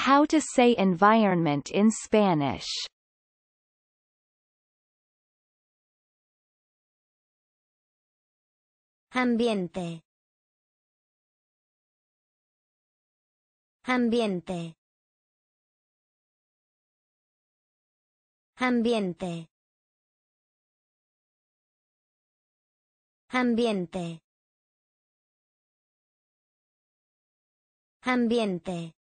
How to say environment in Spanish Ambiente Ambiente Ambiente Ambiente Ambiente